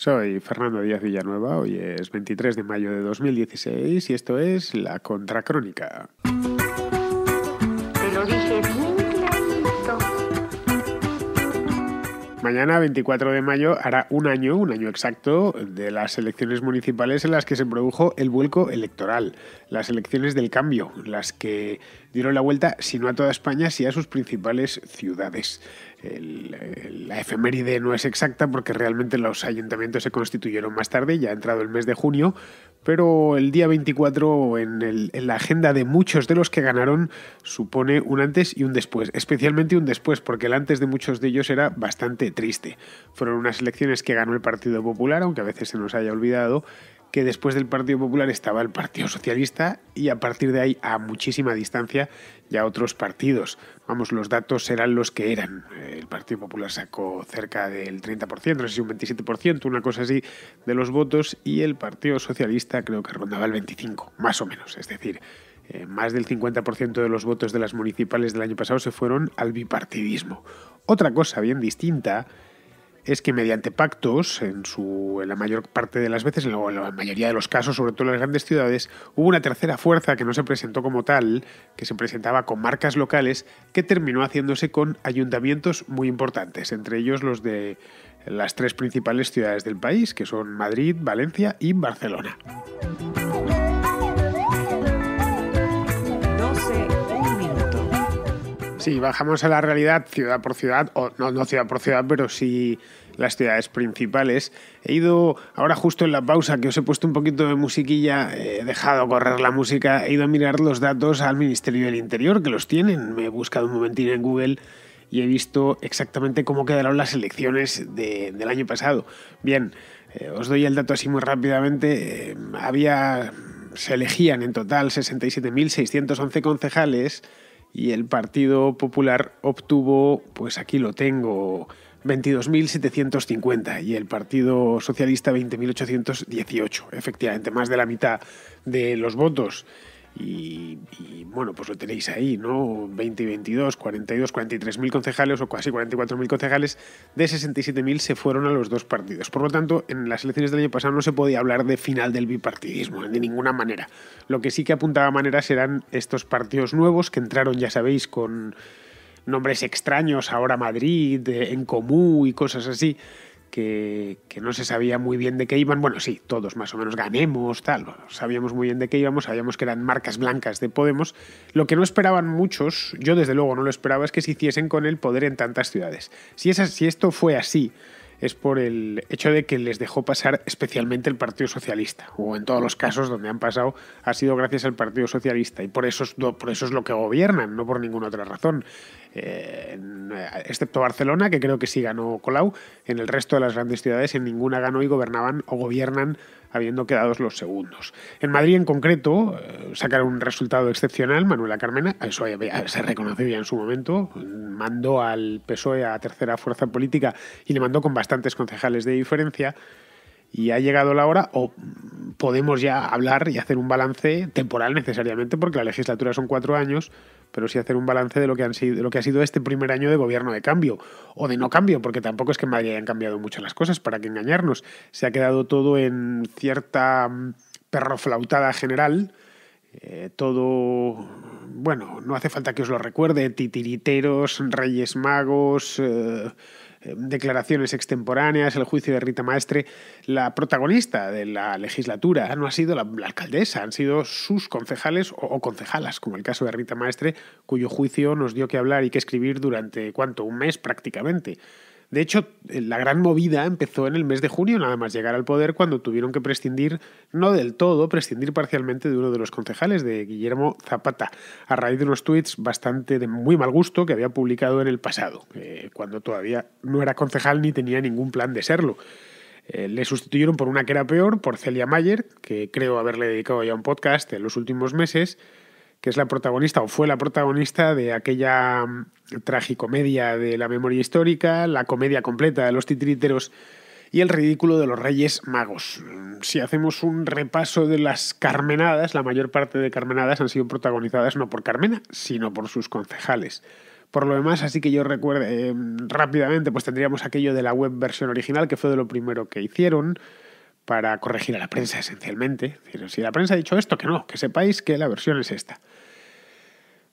Soy Fernando Díaz Villanueva, hoy es 23 de mayo de 2016 y esto es La Contracrónica. Mañana, 24 de mayo, hará un año, un año exacto, de las elecciones municipales en las que se produjo el vuelco electoral, las elecciones del cambio, las que dieron la vuelta, si no a toda España, si a sus principales ciudades. la efeméride no es exacta porque realmente los ayuntamientos se constituyeron más tarde, ya ha entrado el mes de junio, pero el día 24 en, en, la agenda de muchos de los que ganaron supone un antes y un después, especialmente un después, porque el antes de muchos de ellos era bastante triste. Fueron unas elecciones que ganó el Partido Popular, aunque a veces se nos haya olvidado, que después del Partido Popular estaba el Partido Socialista y a partir de ahí a muchísima distancia ya otros partidos. Vamos, los datos eran los que eran. El Partido Popular sacó cerca del 30%, no sé si un 27%, una cosa así, de los votos y el Partido Socialista creo que rondaba el 25%, más o menos. Es decir, eh, más del 50% de los votos de las municipales del año pasado se fueron al bipartidismo. Otra cosa bien distinta es que mediante pactos, en, su, la mayor parte de las veces, la, en la mayoría de los casos, sobre todo en las grandes ciudades, hubo una tercera fuerza que no se presentó como tal, que se presentaba con marcas locales, que terminó haciéndose con ayuntamientos muy importantes, entre ellos los de las tres principales ciudades del país, que son Madrid, Valencia y Barcelona. sí, bajamos a la realidad ciudad por ciudad, o no, no ciudad por ciudad, pero sí las ciudades principales. He ido, ahora justo en la pausa que os he puesto un poquito de musiquilla, he dejado correr la música, he ido a mirar los datos al Ministerio del Interior, que los tienen. Me he buscado un momentín en Google y he visto exactamente cómo quedaron las elecciones del año pasado. Bien, eh, os doy el dato así muy rápidamente. Eh, había, se elegían en total 67.611 concejales y el Partido Popular obtuvo, pues aquí lo tengo, 22.750 y el Partido Socialista 20.818, efectivamente, más de la mitad de los votos. Y, bueno, pues lo tenéis ahí, ¿no? 20 y 22, 42, 43 mil concejales o casi 44 mil concejales de 67.000 mil se fueron a los dos partidos. Por lo tanto, en las elecciones del año pasado no se podía hablar de final del bipartidismo, de ninguna manera. Lo que sí que apuntaba a manera serán estos partidos nuevos que entraron, ya sabéis, con nombres extraños, ahora Madrid, eh, en Comú y cosas así que, no se sabía muy bien de qué iban. Bueno, sí, todos más o menos ganemos, tal, sabíamos muy bien de qué íbamos, sabíamos que eran marcas blancas de Podemos. Lo que no esperaban muchos, yo desde luego no lo esperaba, es que se hiciesen con el poder en tantas ciudades. Si, si esto fue así, es por el hecho de que les dejó pasar especialmente el Partido Socialista, o en todos los casos donde han pasado ha sido gracias al Partido Socialista, y por eso es lo que gobiernan, no por ninguna otra razón. Eh, excepto Barcelona, que creo que sí ganó Colau, en el resto de las grandes ciudades en ninguna ganó y gobernaban o gobiernan habiendo quedado los segundos. En Madrid en concreto eh, sacaron un resultado excepcional, Manuela Carmena, eso se reconocía en su momento, mandó al PSOE a tercera fuerza política y le mandó con bastantes concejales de diferencia y ha llegado la hora o podemos ya hablar y hacer un balance temporal necesariamente porque la legislatura son cuatro años pero sí hacer un balance de lo que, han sido, lo que ha sido este primer año de gobierno de cambio o de no cambio, porque tampoco es que en Madrid hayan cambiado mucho las cosas, para que engañarnos. Se ha quedado todo en cierta mm, perroflautada general, eh, todo, bueno, no hace falta que os lo recuerde, titiriteros, reyes magos... Eh, eh, declaraciones extemporáneas, el juicio de Rita Maestre, la protagonista de la legislatura no ha sido la, alcaldesa, han sido sus concejales o, o, concejalas, como el caso de Rita Maestre, cuyo juicio nos dio que hablar y que escribir durante, ¿cuánto? Un mes prácticamente. De hecho, eh, la gran movida empezó en el mes de junio, nada más llegar al poder, cuando tuvieron que prescindir, no del todo, prescindir parcialmente de uno de los concejales, de Guillermo Zapata, a raíz de unos tuits bastante de muy mal gusto que había publicado en el pasado, cuando todavía no era concejal ni tenía ningún plan de serlo. Eh, le sustituyeron por una que era peor, por Celia Mayer, que creo haberle dedicado ya un podcast en los últimos meses que es la protagonista o fue la protagonista de aquella mm, tragicomedia de la memoria histórica, la comedia completa de los titiriteros y el ridículo de los Reyes Magos. Si hacemos un repaso de las Carmenadas, la mayor parte de Carmenadas han sido protagonizadas no por Carmena, sino por sus concejales. Por lo demás, así que yo recuerdo eh, rápidamente, pues tendríamos aquello de la web versión original, que fue de lo primero que hicieron para corregir a la prensa esencialmente. si la prensa ha dicho esto, que no, que sepáis que la versión es esta.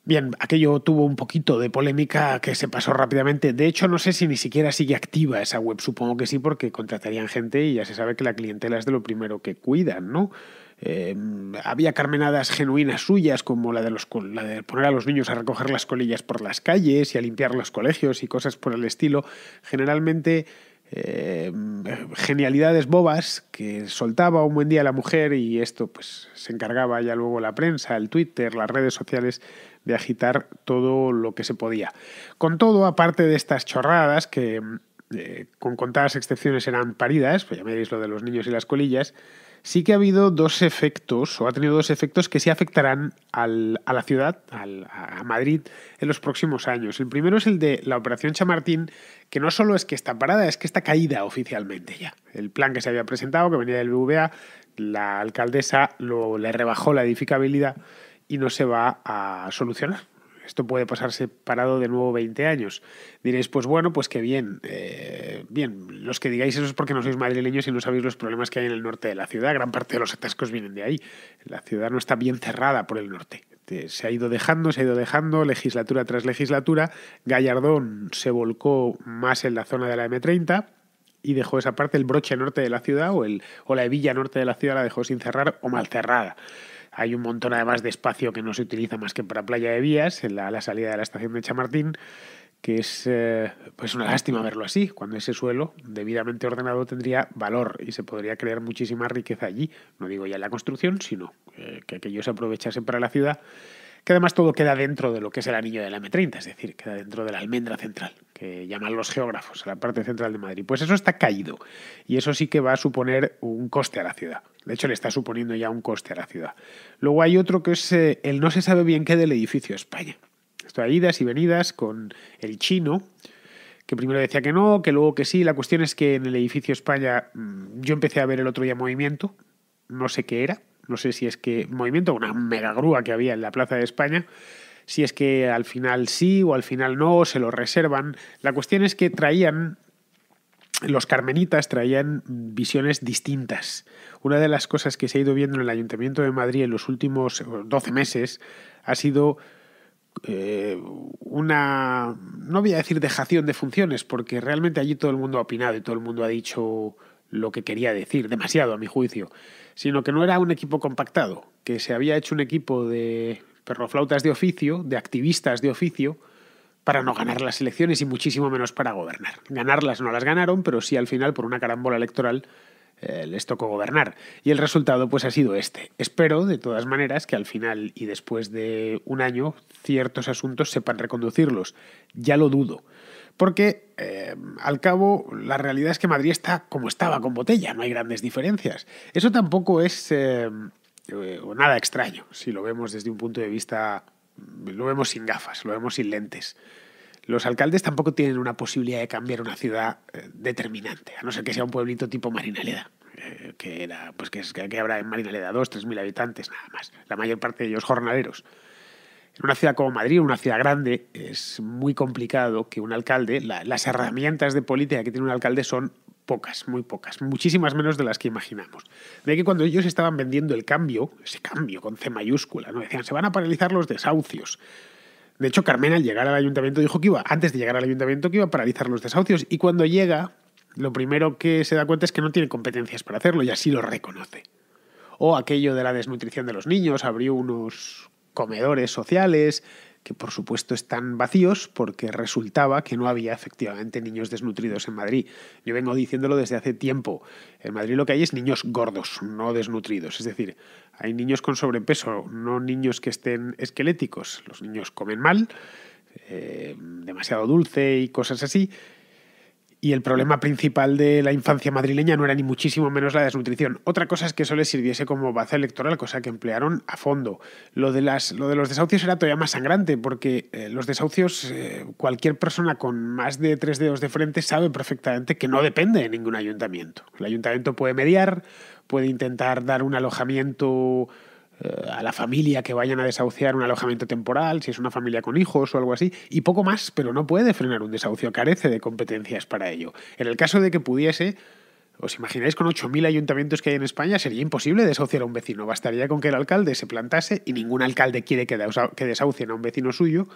Bien, aquello tuvo un poquito de polémica que se pasó rápidamente. De hecho, no sé si ni siquiera sigue activa esa web. Supongo que sí, porque contratarían gente y ya se sabe que la clientela es de lo primero que cuidan, ¿no? Eh, había carmenadas genuinas suyas, como la de, los, la de poner a los niños a recoger las colillas por las calles y a limpiar los colegios y cosas por el estilo. Generalmente eh, genialidades bobas que soltaba un buen día la mujer y esto pues se encargaba ya luego la prensa, el Twitter, las redes sociales de agitar todo lo que se podía. Con todo, aparte de estas chorradas que eh, con contadas excepciones eran paridas, pues ya diréis lo de los niños y las colillas, sí que ha habido dos efectos, o ha tenido dos efectos que sí afectarán al, a la ciudad, a Madrid, en los próximos años. El primero es el de la Operación Chamartín, que no solo es que está parada, es que está caída oficialmente ya. El plan que se había presentado, que venía del BVA, la alcaldesa lo, le rebajó la edificabilidad y no se va a solucionar. Esto puede pasarse parado de nuevo 20 años. Diréis, pues bueno, pues qué bien. Eh, bien, los que digáis eso es porque no sois madrileños y no sabéis los problemas que hay en el norte de la ciudad. Gran parte de los atascos vienen de ahí. La ciudad no está bien cerrada por el norte. Se ha ido dejando, se ha ido dejando, legislatura tras legislatura. Gallardón se volcó más en la zona de la M30, y dejó esa parte, el broche norte de la ciudad o, o la hebilla norte de la ciudad la dejó sin cerrar o mal cerrada. Hay un montón además de espacio que no se utiliza más que para Playa de Vías, en la, la salida de la estación de Chamartín, que es eh, pues una lástima verlo así, cuando ese suelo debidamente ordenado tendría valor y se podría crear muchísima riqueza allí. No digo ya en la construcción, sino eh, que aquello se aprovechase para la ciudad que además todo queda dentro de lo que es el anillo de la M30, es decir, queda dentro de la almendra central, que llaman los geógrafos, la parte central de Madrid. Pues eso está caído y eso sí que va a suponer un coste a la ciudad. De hecho, le está suponiendo ya un coste a la ciudad. Luego hay otro que es eh, el no se sabe bien qué del edificio España. Esto hay idas y venidas con el chino, que primero decía que no, que luego que sí. La cuestión es que en el edificio España mm, yo empecé a ver el otro día movimiento, no sé qué era, no sé si es que movimiento, una mega grúa que había en la Plaza de España, si es que al final sí o al final no, se lo reservan. La cuestión es que traían, los carmenitas traían visiones distintas. Una de las cosas que se ha ido viendo en el Ayuntamiento de Madrid en los últimos 12 eh, meses ha sido eh, una, no voy a decir dejación de funciones, porque realmente allí todo el mundo ha opinado y todo el mundo ha dicho lo que quería decir, demasiado a mi juicio, sino que no era un equipo compactado, que se había hecho un equipo de perroflautas de oficio, de activistas de oficio, para no ganar las elecciones y muchísimo menos para gobernar. Ganarlas no las ganaron, pero sí al final por una carambola electoral eh, les tocó gobernar. Y el resultado pues ha sido este. Espero, de todas maneras, que al final y después de un año ciertos asuntos sepan reconducirlos. Ya lo dudo. Porque eh, al cabo, la realidad es que Madrid está como estaba con botella, no hay grandes diferencias. Eso tampoco es eh, eh, nada extraño, si lo vemos desde un punto de vista, lo vemos sin gafas, lo vemos sin lentes. Los alcaldes tampoco tienen una posibilidad de cambiar una ciudad determinante, a no ser que sea un pueblito tipo Marinaleda que era pues que, habrá en Marinaleda tres mil habitantes nada más, la mayor parte de ellos jornaleros en una ciudad como Madrid, una ciudad grande, es muy complicado que un alcalde, las herramientas de política que tiene un alcalde son pocas, muy pocas, muchísimas menos de las que imaginamos. De que cuando ellos estaban vendiendo el cambio, ese cambio con C mayúscula, ¿no? decían, se van a paralizar los desahucios. De hecho, Carmen al llegar al ayuntamiento dijo que iba, antes de llegar al ayuntamiento, que iba a paralizar los desahucios. Y cuando llega, lo primero que se da cuenta es que no tiene competencias para hacerlo y así lo reconoce. O aquello de la desnutrición de los niños, abrió unos comedores sociales, que por supuesto están vacíos porque resultaba que no había efectivamente niños desnutridos en Madrid. Yo vengo diciéndolo desde hace tiempo. En Madrid lo que hay es niños gordos, no desnutridos. Es decir, hay niños con sobrepeso, no niños que estén esqueléticos. Los niños comen mal, eh, demasiado dulce y cosas así y el problema principal de la infancia madrileña no era ni muchísimo menos la desnutrición. Otra cosa es que eso les sirviese como baza electoral, cosa que emplearon a fondo. Lo de, las, lo de los desahucios era todavía más sangrante, porque eh, los desahucios, eh, cualquier persona con más de tres dedos de frente sabe perfectamente que no depende de ningún ayuntamiento. El ayuntamiento puede mediar, puede intentar dar un alojamiento eh, a la familia que vayan a desahuciar un alojamiento temporal, si es una familia con hijos o algo así, y poco más, pero no puede frenar un desahucio, carece de competencias para ello. En el caso de que pudiese, ¿os imagináis con 8.000 ayuntamientos que hay en España? Sería imposible desahuciar a un vecino, bastaría con que el alcalde se plantase y ningún alcalde quiere que, desahucien a un vecino suyo,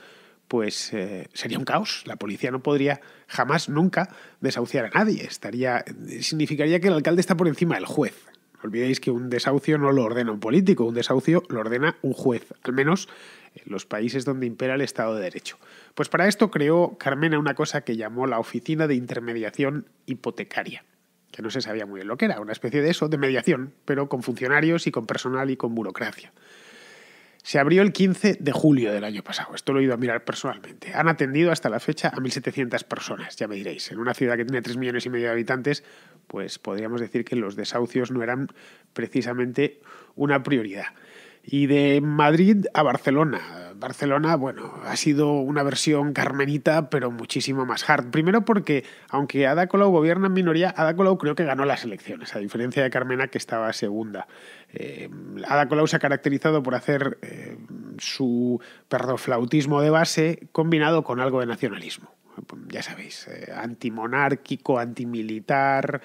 pues eh, sería un caos. La policía no podría jamás, nunca desahuciar a nadie. Estaría, significaría que el alcalde está por encima del juez olvidéis que un desahucio no lo ordena un político, un desahucio lo ordena un juez, al menos en los países donde impera el Estado de Derecho. Pues para esto creó Carmena una cosa que llamó la Oficina de Intermediación Hipotecaria, que no se sabía muy bien lo que era, una especie de eso, de mediación, pero con funcionarios y con personal y con burocracia. Se abrió el 15 de julio del año pasado. Esto lo he ido a mirar personalmente. Han atendido hasta la fecha a 1.700 personas, ya me diréis. En una ciudad que tiene 3 millones y medio de habitantes, pues podríamos decir que los desahucios no eran precisamente una prioridad. Y de Madrid a Barcelona. Barcelona, bueno, ha sido una versión carmenita, pero muchísimo más hard. Primero porque, aunque Ada Colau gobierna en minoría, Ada Colau creo que ganó las elecciones, a diferencia de Carmena, que estaba segunda. Eh, Ada Colau se ha caracterizado por hacer eh, su perdoflautismo de base combinado con algo de nacionalismo. Ya sabéis, eh, antimonárquico, antimilitar,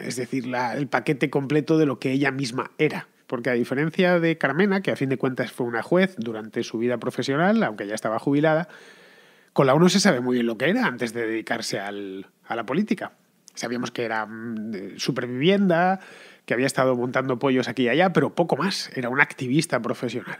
es decir, el paquete completo de lo que ella misma era porque a diferencia de Carmena, que a fin de cuentas fue una juez durante su vida profesional, aunque ya estaba jubilada, con la uno se sabe muy bien lo que era antes de dedicarse al, a la política. Sabíamos que era mm, supervivienda, que había estado montando pollos aquí y allá, pero poco más, era una activista profesional.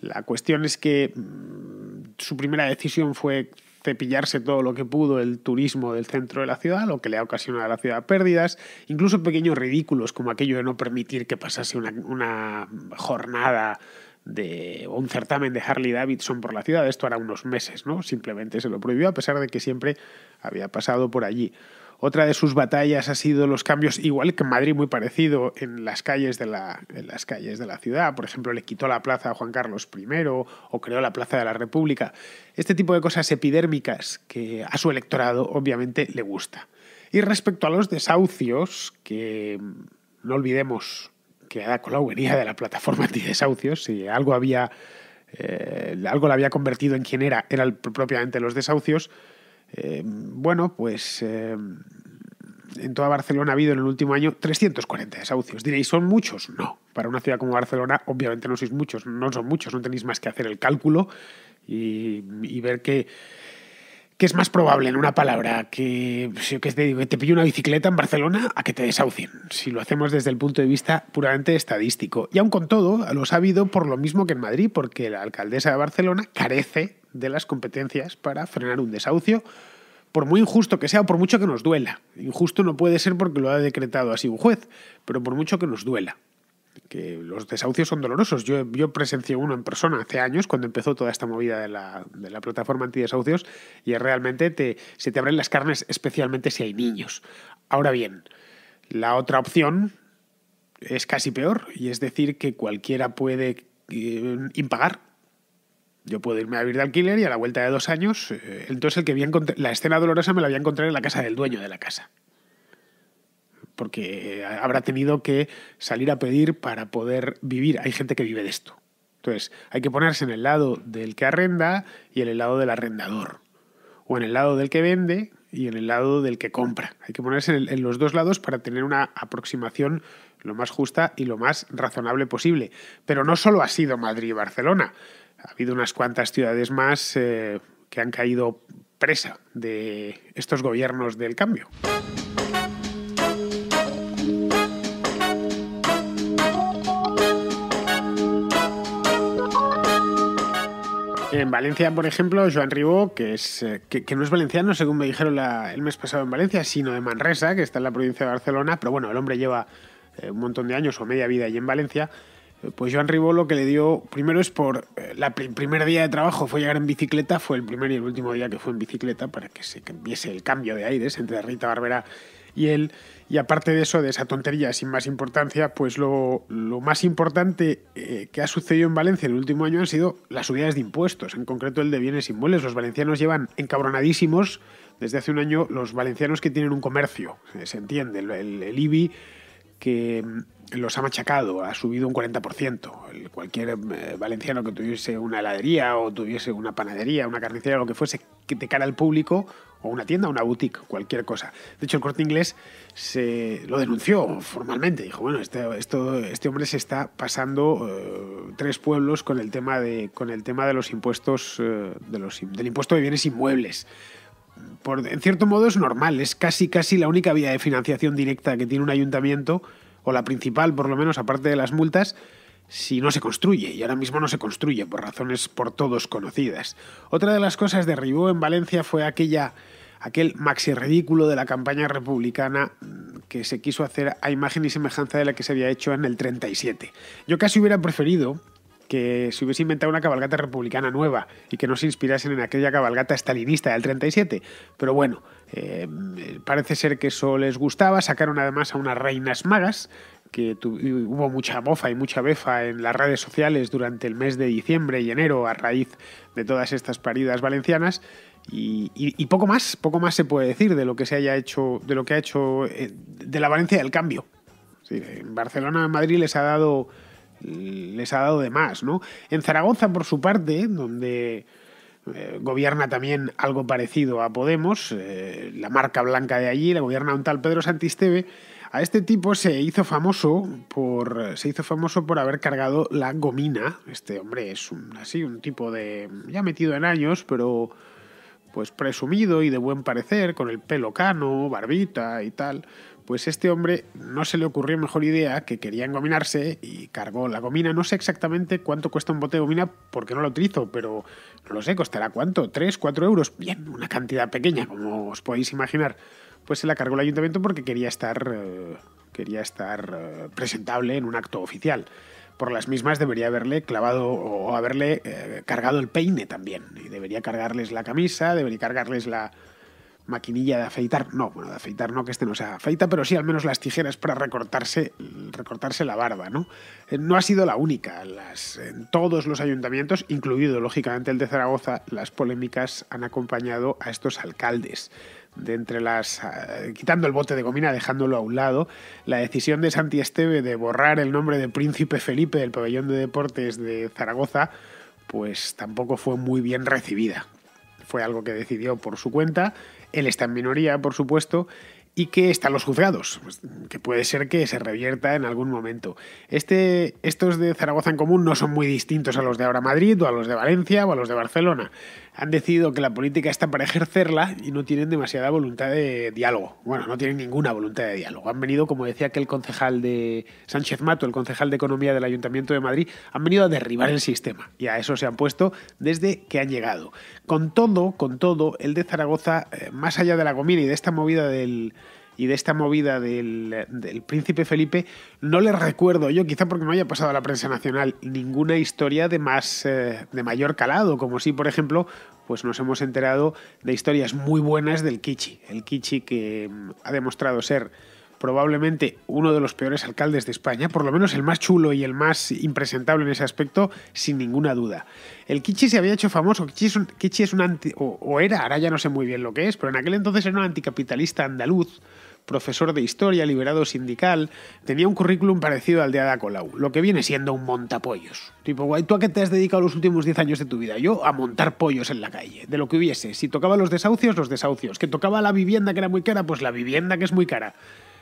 La cuestión es que mm, su primera decisión fue cepillarse todo lo que pudo el turismo del centro de la ciudad, lo que le ha ocasionado a la ciudad pérdidas, incluso pequeños ridículos como aquello de no permitir que pasase una, jornada de un certamen de Harley Davidson por la ciudad, esto hará unos meses, ¿no? Simplemente se lo prohibió a pesar de que siempre había pasado por allí. Otra de sus batallas ha sido los cambios, igual que en Madrid, muy parecido, en las calles de la, las calles de la ciudad. Por ejemplo, le quitó la plaza a Juan Carlos I o creó la plaza de la República. Este tipo de cosas epidérmicas que a su electorado obviamente le gusta. Y respecto a los desahucios, que no olvidemos que Ada Colau venía de la plataforma antidesahucios, si algo había eh, algo la había convertido en quien era, eran propiamente los desahucios, eh, bueno, pues eh, en toda Barcelona ha habido en el último año 340 desahucios. Diréis, ¿son muchos? No. Para una ciudad como Barcelona, obviamente no sois muchos, no son muchos, no tenéis más que hacer el cálculo y, ver qué es más probable, en una palabra, pues, que, te, pille una bicicleta en Barcelona a que te desahucien, si lo hacemos desde el punto de vista puramente estadístico. Y aun con todo, los ha habido por lo mismo que en Madrid, porque la alcaldesa de Barcelona carece de las competencias para frenar un desahucio, por muy injusto que sea o por mucho que nos duela. Injusto no puede ser porque lo ha decretado así un juez, pero por mucho que nos duela. Que los desahucios son dolorosos. Yo, yo presencié uno en persona hace años cuando empezó toda esta movida de la, de la plataforma antidesahucios y realmente se te abren las carnes, especialmente si hay niños. Ahora bien, la otra opción es casi peor y es decir que cualquiera puede eh, impagar yo puedo irme a vivir de alquiler y a la vuelta de dos años, entonces eh, el que la escena dolorosa me la voy a encontrar en la casa del dueño de la casa. Porque eh, habrá tenido que salir a pedir para poder vivir. Hay gente que vive de esto. Entonces, hay que ponerse en el lado del que arrenda y en el lado del arrendador. O en el lado del que vende y en el lado del que compra. Hay que ponerse en, en los dos lados para tener una aproximación lo más justa y lo más razonable posible. Pero no solo ha sido Madrid y Barcelona. Ha habido unas cuantas ciudades más eh, que han caído presa de estos gobiernos del cambio. En Valencia, por ejemplo, Joan Ribó, que, eh, no es valenciano, según me dijeron el mes pasado en Valencia, sino de Manresa, que está en la provincia de Barcelona, pero bueno, el hombre lleva eh, un montón de años o media vida allí en Valencia, pues Joan Ribó lo que le dio primero es por eh, la, el primer día de trabajo fue llegar en bicicleta, fue el primer y el último día que fue en bicicleta para que se viese el cambio de aires entre Rita Barbera y él. Y aparte de eso, de esa tontería sin más importancia, pues lo, más importante eh, que ha sucedido en Valencia en el último año han sido las subidas de impuestos, en concreto el de bienes inmuebles. Los valencianos llevan encabronadísimos desde hace un año los valencianos que tienen un comercio, eh, se entiende, el IBI que los ha machacado, ha subido un 40%. Cualquier eh, valenciano que tuviese una heladería o tuviese una panadería, una carnicería, lo que fuese, que te cara al público, o una tienda, una boutique, cualquier cosa. De hecho, el corte inglés se lo denunció formalmente. Dijo, bueno, este, esto, este hombre se está pasando eh, tres pueblos con el tema de, con el tema de los impuestos, eh, de los, del impuesto de bienes inmuebles. Por, en cierto modo es normal, es casi, casi la única vía de financiación directa que tiene un ayuntamiento o la principal por lo menos, aparte de las multas, si no se construye, y ahora mismo no se construye, por razones por todos conocidas. Otra de las cosas de Ribó en Valencia fue aquella, aquel maxi ridículo de la campaña republicana mm, que se quiso hacer a imagen y semejanza de la que se había hecho en el 37. Yo casi hubiera preferido que se hubiese inventado una cabalgata republicana nueva y que no se inspirasen en aquella cabalgata estalinista del 37. Pero bueno, eh, parece ser que eso les gustaba. Sacaron además a unas reinas magas, que hubo mucha bofa y mucha befa en las redes sociales durante el mes de diciembre y enero a raíz de todas estas paridas valencianas. Y, poco más, poco más se puede decir de lo que se haya hecho, de lo que ha hecho eh, de la Valencia del cambio. en Barcelona, en Madrid les ha dado les ha dado de más, ¿no? En Zaragoza, por su parte, donde eh, gobierna también algo parecido a Podemos, eh, la marca blanca de allí, la gobierna un tal Pedro Santisteve. A este tipo se hizo famoso por se hizo famoso por haber cargado la gomina. Este hombre es así un tipo de ya metido en años, pero pues presumido y de buen parecer, con el pelo cano, barbita y tal pues este hombre no se le ocurrió mejor idea que quería engominarse y cargó la gomina. No sé exactamente cuánto cuesta un bote de gomina porque no lo utilizo, pero no lo sé, costará cuánto, 3, 4 euros. Bien, una cantidad pequeña, como os podéis imaginar. Pues se la cargó el ayuntamiento porque quería estar, eh, quería estar eh, presentable en un acto oficial por las mismas debería haberle clavado o haberle eh, cargado el peine también. Y debería cargarles la camisa, debería cargarles la, maquinilla de afeitar. No, bueno, de afeitar no, que este no sea afeita, pero sí al menos las tijeras para recortarse, recortarse la barba, ¿no? Eh, no ha sido la única. en todos los ayuntamientos, incluido lógicamente el de Zaragoza, las polémicas han acompañado a estos alcaldes. De entre las. Ah, quitando el bote de gomina, dejándolo a un lado, la decisión de Santi Esteve de borrar el nombre de Príncipe Felipe del pabellón de deportes de Zaragoza, pues tampoco fue muy bien recibida. Fue algo que decidió por su cuenta él está en minoría, por supuesto, y que están los juzgados, pues, que puede ser que se revierta en algún momento. Este, estos de Zaragoza en común no son muy distintos a los de ahora Madrid o a los de Valencia o a los de Barcelona han decidido que la política está para ejercerla y no tienen demasiada voluntad de diálogo. Bueno, no tienen ninguna voluntad de diálogo. Han venido, como decía aquel concejal de Sánchez Mato, el concejal de Economía del Ayuntamiento de Madrid, han venido a derribar el sistema y a eso se han puesto desde que han llegado. Con todo, con todo, el de Zaragoza, eh, más allá de la comida y de esta movida del y de esta movida del, príncipe Felipe, no le recuerdo yo, quizá porque no haya pasado a la prensa nacional, ninguna historia de, más, eh, de mayor calado, como si, por ejemplo, pues nos hemos enterado de historias muy buenas del Kichi, el Kichi que mm, ha demostrado ser probablemente uno de los peores alcaldes de España, por lo menos el más chulo y el más impresentable en ese aspecto, sin ninguna duda. El Kichi se había hecho famoso, Kichi es un, o, era, ahora ya no sé muy bien lo que es, pero en aquel entonces era un anticapitalista andaluz profesor de historia, liberado sindical, tenía un currículum parecido al de Ada Colau, lo que viene siendo un montapollos. Tipo, guay, ¿tú a qué te has dedicado los últimos 10 años de tu vida? Yo a montar pollos en la calle, de lo que hubiese. Si tocaba los desahucios, los desahucios. Que tocaba la vivienda que era muy cara, pues la vivienda que es muy cara.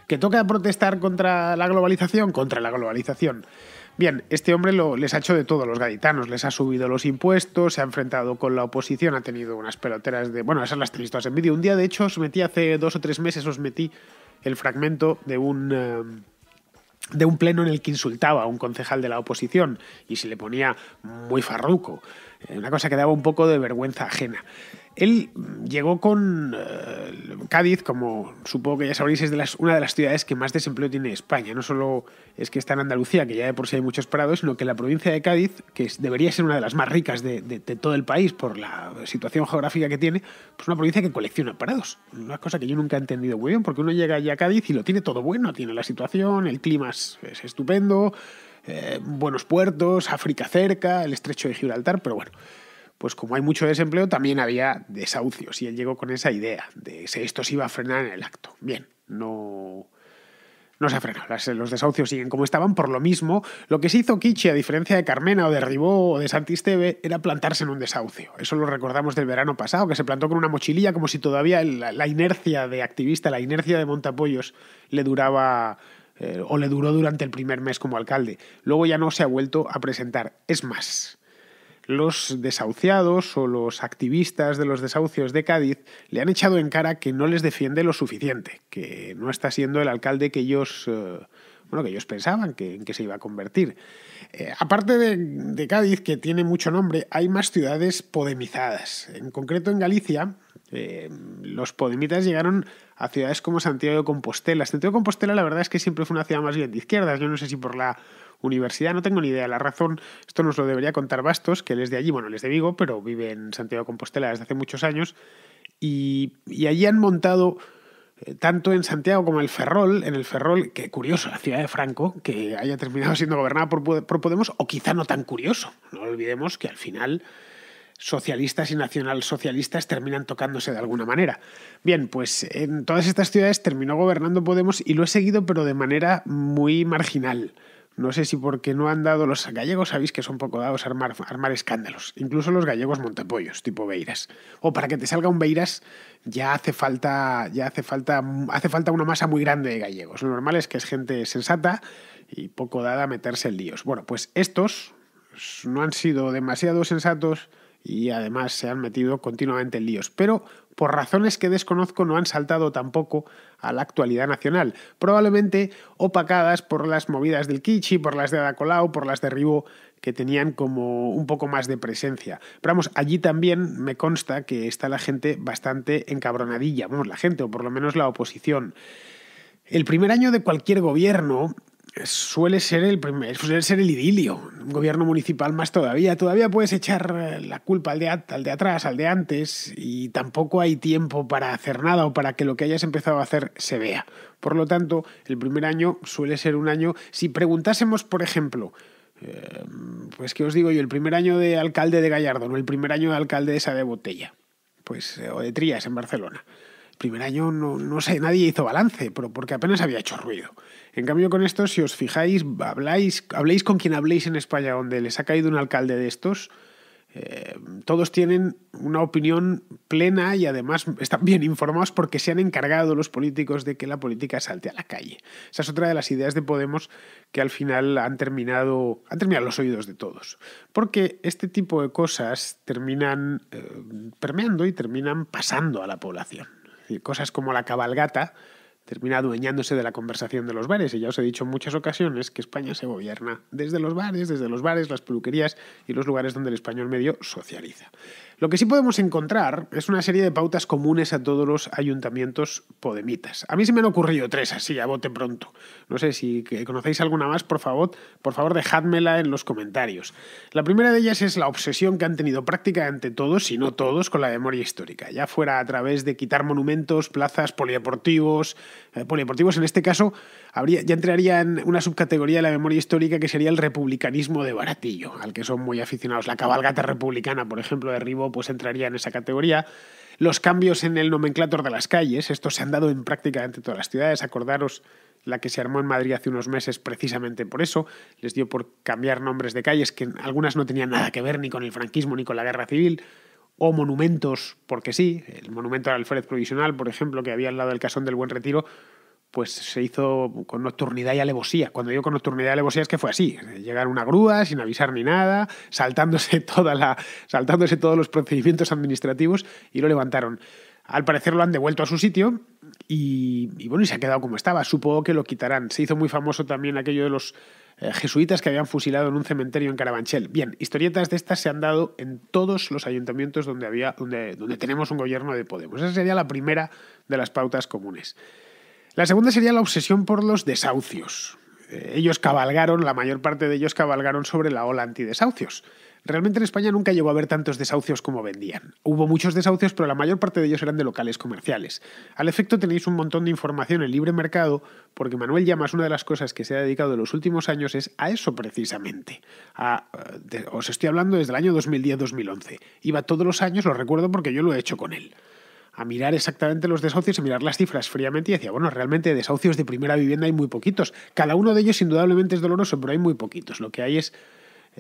Que toca protestar contra la globalización, contra la globalización. Bien, este hombre lo, les ha hecho de todo a los gaditanos, les ha subido los impuestos, se ha enfrentado con la oposición, ha tenido unas peloteras de... Bueno, esas las tenéis todas en vídeo. Un día, de hecho, os metí hace dos o tres meses, os metí el fragmento de un... Eh, de un pleno en el que insultaba a un concejal de la oposición y se le ponía muy farruco. Eh, una cosa que daba un poco de vergüenza ajena. Él llegó con eh, Cádiz, como supongo que ya sabréis, es una de las ciudades que más desempleo tiene España. No solo es que está en Andalucía, que ya de por sí hay muchos parados, sino que la provincia de Cádiz, que debería ser una de las más ricas de, todo el país por la situación geográfica que tiene, es pues una provincia que colecciona parados. Una cosa que yo nunca he entendido muy bien, porque uno llega ya a Cádiz y lo tiene todo bueno, tiene la situación, el clima es estupendo, eh, buenos puertos, África cerca, el estrecho de Gibraltar, pero bueno, pues como hay mucho desempleo, también había desahucios y él llegó con esa idea de si esto se iba a frenar en el acto. Bien, no, no se ha los desahucios siguen como estaban. Por lo mismo, lo que se hizo Kichi, a diferencia de Carmena o de Ribó o de Santisteve, era plantarse en un desahucio. Eso lo recordamos del verano pasado, que se plantó con una mochililla como si todavía la, inercia de activista, la inercia de montapoyos le duraba eh, o le duró durante el primer mes como alcalde. Luego ya no se ha vuelto a presentar. Es más, los desahuciados o los activistas de los desahucios de Cádiz le han echado en cara que no les defiende lo suficiente, que no está siendo el alcalde que ellos... Eh, que ellos pensaban que, en que se iba a convertir. Eh, aparte de, Cádiz, que tiene mucho nombre, hay más ciudades podemizadas. En concreto en Galicia, los podemitas llegaron a ciudades como Santiago de Compostela. Santiago de Compostela la verdad es que siempre fue una ciudad más bien de izquierdas, yo no sé si por la universidad, no tengo ni idea. La razón, esto nos lo debería contar Bastos, que él es de allí, bueno, él es de Vigo, pero vive en Santiago de Compostela desde hace muchos años, y, allí han montado eh, tanto en Santiago como en el Ferrol, en el Ferrol, que curioso, la ciudad de Franco, que haya terminado siendo gobernada por, por Podemos, o quizá no tan curioso. No olvidemos que al final socialistas y nacionalsocialistas terminan tocándose de alguna manera. Bien, pues en todas estas ciudades terminó gobernando Podemos y lo he seguido pero de manera muy marginal. No sé si porque no han dado los gallegos, sabéis que son poco dados a armar, armar escándalos, incluso los gallegos montepollos, tipo Beiras. O para que te salga un Beiras ya hace falta, ya hace falta, hace falta una masa muy grande de gallegos. Lo normal es que es gente sensata y poco dada a meterse en líos. Bueno, pues estos no han sido demasiado sensatos, y además se han metido continuamente en líos. Pero por razones que desconozco no han saltado tampoco a la actualidad nacional, probablemente opacadas por las movidas del Kichi, por las de Adacolau, por las de ribo que tenían como un poco más de presencia. Pero vamos, allí también me consta que está la gente bastante encabronadilla, vamos, la gente, o por lo menos la oposición. El primer año de cualquier gobierno suele ser el primer, suele ser el idilio. Un gobierno municipal más todavía. Todavía puedes echar la culpa al de, de atrás, al de antes, y tampoco hay tiempo para hacer nada o para que lo que hayas empezado a hacer se vea. Por lo tanto, el primer año suele ser un año. Si preguntásemos, por ejemplo, eh, pues que os digo yo, el primer año de alcalde de Gallardo, no el primer año de alcalde de esa de Botella, pues, eh, o de Trías en Barcelona primer año no, no, sé, nadie hizo balance, pero porque apenas había hecho ruido. En cambio, con esto, si os fijáis, habláis, habléis con quien habléis en España, donde les ha caído un alcalde de estos, eh, todos tienen una opinión plena y además están bien informados porque se han encargado los políticos de que la política salte a la calle. Esa es otra de las ideas de Podemos que al final han terminado, han terminado los oídos de todos. Porque este tipo de cosas terminan eh, permeando y terminan pasando a la población cosas como la cabalgata, termina adueñándose de la conversación de los bares. Y ya os he dicho en muchas ocasiones que España se gobierna desde los bares, desde los bares, las peluquerías y los lugares donde el español medio socializa. Lo que sí podemos encontrar es una serie de pautas comunes a todos los ayuntamientos podemitas. A mí se me han ocurrido tres así, a bote pronto. No sé si conocéis alguna más, por favor, por favor dejádmela en los comentarios. La primera de ellas es la obsesión que han tenido prácticamente todos, si no todos, con la memoria histórica, ya fuera a través de quitar monumentos, plazas, polideportivos, eh, polideportivos. En este caso, ya entraría en una subcategoría de la memoria histórica que sería el republicanismo de baratillo, al que son muy aficionados. La cabalgata republicana, por ejemplo, de Ribo, pues entraría en esa categoría. Los cambios en el nomenclátor de las calles, estos se han dado en prácticamente todas las ciudades. Acordaros la que se armó en Madrid hace unos meses precisamente por eso, les dio por cambiar nombres de calles que algunas no tenían nada que ver ni con el franquismo ni con la guerra civil o monumentos, porque sí, el monumento al alférez Provisional, por ejemplo, que había al lado del casón del Buen Retiro, pues se hizo con nocturnidad y alevosía. Cuando digo con nocturnidad y alevosía es que fue así. Llegar una grúa sin avisar ni nada, saltándose, saltándose todos los procedimientos administrativos y lo levantaron. Al parecer lo han devuelto a su sitio y, bueno, y se ha quedado como estaba. Supongo que lo quitarán. Se hizo muy famoso también aquello de los eh, jesuitas que habían fusilado en un cementerio en Carabanchel. Bien, historietas de estas se han dado en todos los ayuntamientos donde, había, donde, tenemos un gobierno de Podemos. Esa sería la primera de las pautas comunes. La segunda sería la obsesión por los desahucios. Eh, ellos cabalgaron, la mayor parte de ellos cabalgaron sobre la ola antidesahucios. Realmente en España nunca llegó a haber tantos desahucios como vendían. Hubo muchos desahucios, pero la mayor parte de ellos eran de locales comerciales. Al efecto tenéis un montón de información en libre mercado, porque Manuel Llamas una de las cosas que se ha dedicado en los últimos años es a eso precisamente. Eh, os estoy hablando desde el año 2010-2011. Iba todos los años, lo recuerdo porque yo lo he hecho con él a mirar exactamente los desahucios, a mirar las cifras fríamente y decía, bueno, realmente desahucios de primera vivienda hay muy poquitos. Cada uno de ellos indudablemente es doloroso, pero hay muy poquitos. Lo que hay es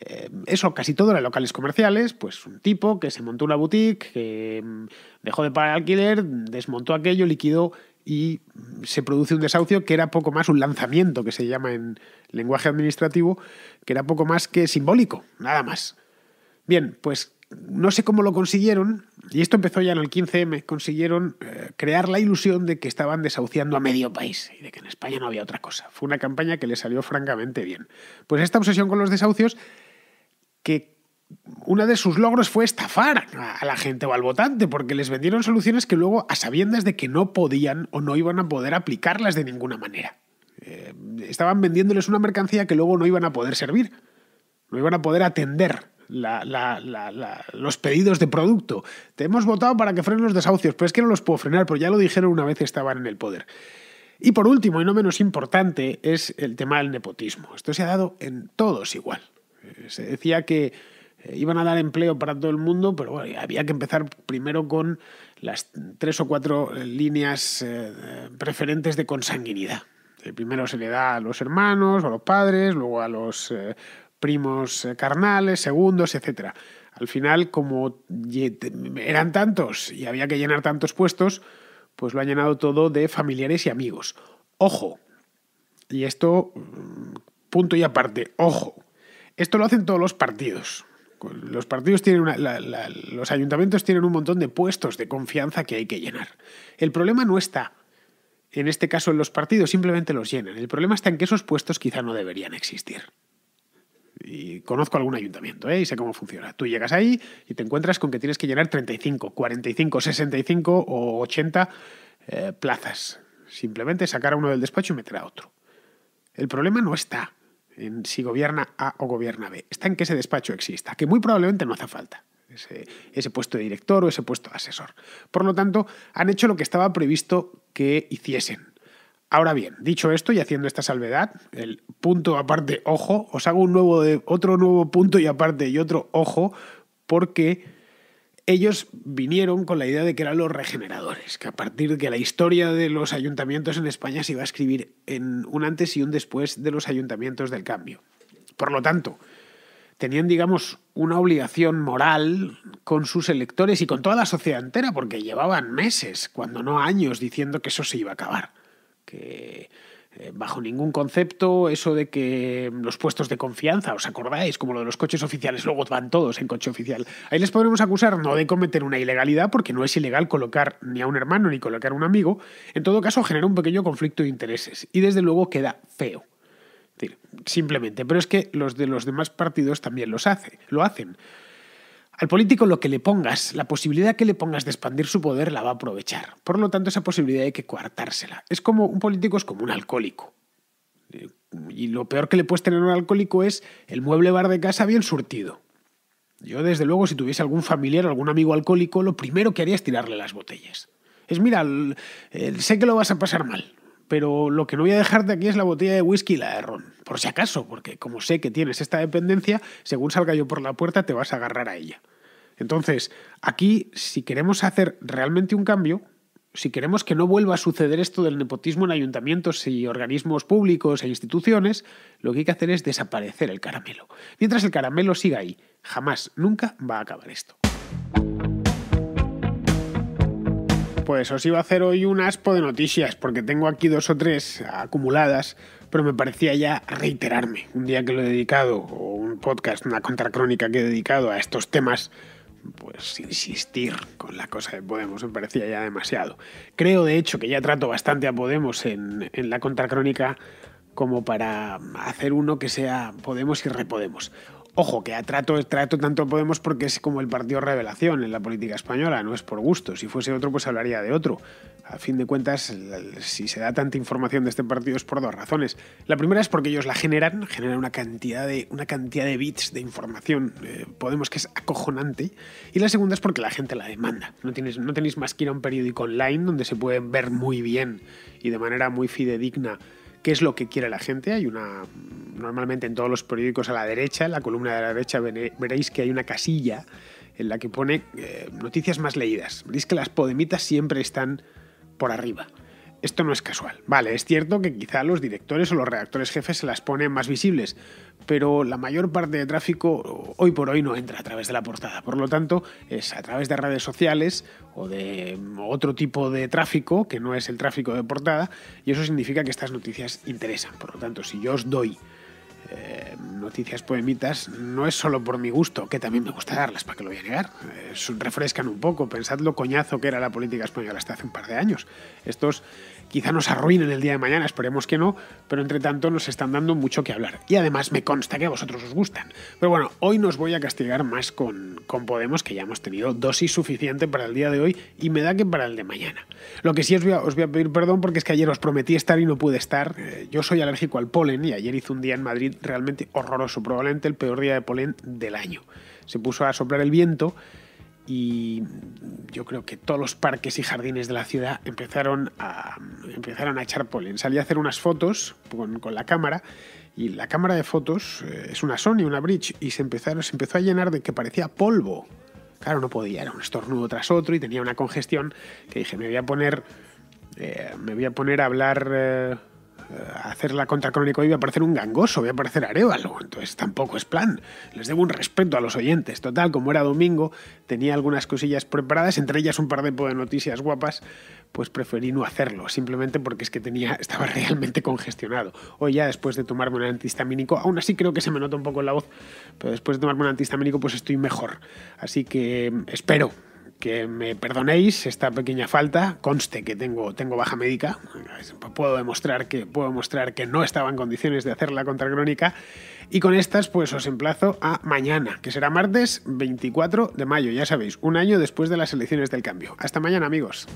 eh, eso casi todo era locales comerciales, pues un tipo que se montó una boutique, que mm, dejó de pagar alquiler, desmontó aquello, liquidó y mm, se produce un desahucio que era poco más un lanzamiento, que se llama en lenguaje administrativo, que era poco más que simbólico, nada más. Bien, pues no sé cómo lo consiguieron, y esto empezó ya en el 15M, consiguieron eh, crear la ilusión de que estaban desahuciando a medio país y de que en España no había otra cosa. Fue una campaña que le salió francamente bien. Pues esta obsesión con los desahucios que uno de sus logros fue estafar a la gente o al votante, porque les vendieron soluciones que luego, a sabiendas de que no podían o no iban a poder aplicarlas de ninguna manera. Eh, estaban vendiéndoles una mercancía que luego no iban a poder servir, no iban a poder atender los pedidos de producto. Te hemos votado para que frenen los desahucios, pero es que no los puedo frenar, pero ya lo dijeron una vez que estaban en el poder. Y por último, y no menos importante, es el tema del nepotismo. Esto se ha dado en todos igual. Se decía que eh, iban a dar empleo para todo el mundo, pero había que empezar primero con las tres o cuatro eh, líneas eh, preferentes de consanguinidad. Primero se le da a los hermanos o a los padres, luego a los primos carnales, segundos, etc. Al final, como eran tantos y había que llenar tantos puestos, pues lo ha llenado todo de familiares y amigos. Ojo, y esto mm, punto y aparte, ojo, esto lo hacen todos los partidos. Los partidos tienen los ayuntamientos tienen un montón de puestos de confianza que hay que llenar. El problema no está en este caso en los partidos, simplemente los llenan. El problema está en que esos puestos quizá no deberían existir. Y conozco algún ayuntamiento ¿eh? y sé cómo funciona. Tú llegas ahí y te encuentras con que tienes que llenar 35, 45, 65 o 80 eh, plazas. Simplemente sacar a uno del despacho y meter a otro. El problema no está en si gobierna A o gobierna B, está en que ese despacho exista, que muy probablemente no hace falta. Ese, ese, puesto de director o ese puesto de asesor. Por lo tanto, han hecho lo que estaba previsto que hiciesen. Ahora bien, dicho esto y haciendo esta salvedad, el punto aparte, ojo, os hago un nuevo de, otro nuevo punto y aparte y otro ojo, porque ellos vinieron con la idea de que eran los regeneradores, que a partir de que la historia de los ayuntamientos en España se iba a escribir en un antes y un después de los ayuntamientos del cambio. Por lo tanto, tenían, digamos, una obligación moral con sus electores y con toda la sociedad entera, porque llevaban meses, cuando no años, diciendo que eso se iba a acabar, que eh, bajo ningún concepto eso de que los puestos de confianza, ¿os acordáis? Como lo de los coches oficiales, luego van todos en coche oficial. Ahí les podremos acusar no de cometer una ilegalidad, porque no es ilegal colocar ni a un hermano ni colocar a un amigo. En todo caso, genera un pequeño conflicto de intereses y desde luego queda feo. simplemente, pero es que los de los demás partidos también los lo hacen. Al político lo que le pongas, la posibilidad que le pongas de expandir su poder la va a aprovechar. Por lo tanto, esa posibilidad hay que coartársela. Es como un político es como un alcohólico. Y lo peor que le puedes tener a un alcohólico es el mueble bar de casa bien surtido. Yo, desde luego, si tuviese algún familiar o algún amigo alcohólico, lo primero que haría es tirarle las botellas. Es, mira, eh, sé que lo vas a pasar mal, pero lo que no voy a dejarte aquí es la botella de whisky y la de ron por si acaso, porque como sé que tienes esta dependencia, según salga yo por la puerta te vas a agarrar a ella. Entonces, aquí, si queremos hacer realmente un cambio, si queremos que no vuelva a suceder esto del nepotismo en ayuntamientos y organismos públicos e instituciones, lo que hay que hacer es desaparecer el caramelo. Mientras el caramelo siga ahí, jamás, nunca va a acabar esto. Pues os iba a hacer hoy un aspo de noticias, porque tengo aquí dos o tres acumuladas pero me parecía ya reiterarme. Un día que lo he dedicado, o un podcast, una contracrónica que he dedicado a estos temas, pues insistir con la cosa de Podemos me parecía ya demasiado. Creo de hecho que ya trato bastante a Podemos en, la contracrónica como para hacer uno que sea Podemos y Repodemos. Ojo, que trato, trato tanto Podemos porque es como el partido revelación en la política española, no es por gusto. Si fuese otro, pues hablaría de otro. A fin de cuentas, si se da tanta información de este partido es por dos razones. La primera es porque ellos la generan, generan una cantidad de, una cantidad de bits de información eh, Podemos que es acojonante. Y la segunda es porque la gente la demanda. No, tienes, no tenéis más que ir a un periódico online donde se pueden ver muy bien y de manera muy fidedigna qué es lo que quiere la gente. Hay una, normalmente en todos los periódicos a la derecha, en la columna de la derecha veréis que hay una casilla en la que pone eh, noticias más leídas. Veréis que las podemitas siempre están por arriba. Esto no es casual. Vale, es cierto que quizá los directores o los redactores jefes se las ponen más visibles, pero la mayor parte de tráfico hoy por hoy no entra a través de la portada. Por lo tanto, es a través de redes sociales o de otro tipo de tráfico que no es el tráfico de portada y eso significa que estas noticias interesan. Por lo tanto, si yo os doy eh, noticias poemitas no es solo por mi gusto, que también me gusta darlas, para que lo voy a negar. Eh, refrescan un poco, pensad lo coñazo que era la política española hasta hace un par de años. Estos quizá nos arruinen el día de mañana, esperemos que no, pero entre tanto nos están dando mucho que hablar. Y además me consta que a vosotros os gustan. Pero bueno, hoy nos voy a castigar más con, Podemos, que ya hemos tenido dosis suficiente para el día de hoy y me da que para el de mañana. Lo que sí os voy a, os pedir perdón porque es que ayer os prometí estar y no pude estar. Eh, yo soy alérgico al polen y ayer hizo un día en Madrid realmente horroroso, probablemente el peor día de polen del año. Se puso a soplar el viento y yo creo que todos los parques y jardines de la ciudad empezaron a, empezaron a echar polen. Salí a hacer unas fotos con, la cámara y la cámara de fotos eh, es una Sony, una Bridge, y se, empezaron, empezó a llenar de que parecía polvo. Claro, no podía, era un estornudo tras otro y tenía una congestión que dije, me voy a poner, eh, me voy a, poner a hablar... Eh, hacer la contracrónica hoy voy a parecer un gangoso, voy a parecer arevalo, entonces tampoco es plan. Les debo un respeto a los oyentes. Total, como era domingo, tenía algunas cosillas preparadas, entre ellas un par de noticias guapas, pues preferí no hacerlo, simplemente porque es que tenía, estaba realmente congestionado. Hoy ya después de tomarme un antihistamínico, aún así creo que se me nota un poco en la voz, pero después de tomarme un antihistamínico pues estoy mejor. Así que espero que me perdonéis esta pequeña falta, conste que tengo, tengo baja médica, pues puedo demostrar, que, puedo que no estaba en condiciones de hacer la contracrónica, y con estas pues os emplazo a mañana, que será martes 24 de mayo, ya sabéis, un año después de las elecciones del cambio. Hasta mañana amigos.